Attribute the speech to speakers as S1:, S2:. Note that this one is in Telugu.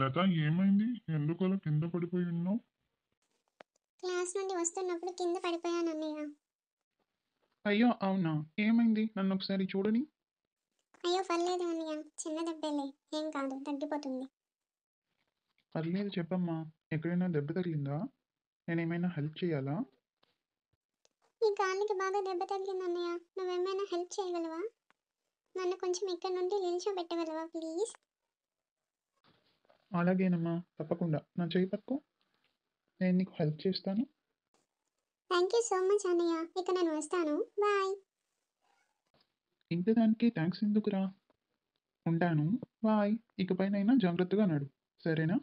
S1: లత ఏమైంది ఎందుకు అలా కింద పడిపోయి ఉన్నావు
S2: క్లాస్ నుండి వస్తున్నప్పుడు కింద పడిపోయాను అన్నయ్య
S1: అయ్యో అవునా ఏమైంది నన్ను ఒకసారి చూడని
S2: అయ్యో పర్లేదు అన్నయ్య చిన్న దెబ్బలే ఏం కాదు తగ్గిపోతుంది
S1: పర్లేదు చెప్పమ్మా ఎక్కడైనా దెబ్బ తగిలిందా ఏమైనా హెల్ప్ చేయాలా
S2: ఈ కాళ్ళకి బాగా దెబ్బ తగిలింది అన్నయ్య నువ్వేమైనా హెల్ప్ చేయగలవా నన్ను కొంచెం ఇక్కడ నుండి నిల్చోబెట్టగలవా ప్లీజ్
S1: అలాగేనమ్మా తప్పకుండా నా చేయి పట్టుకో నేను నీకు హెల్ప్
S2: చేస్తాను థ్యాంక్ యూ సో మచ్ అన్నయ్య ఇక నేను వస్తాను బాయ్ ఇంత దానికి థ్యాంక్స్ ఎందుకురా ఉంటాను బాయ్ ఇకపైనైనా
S1: జాగ్రత్తగా నడు సరేనా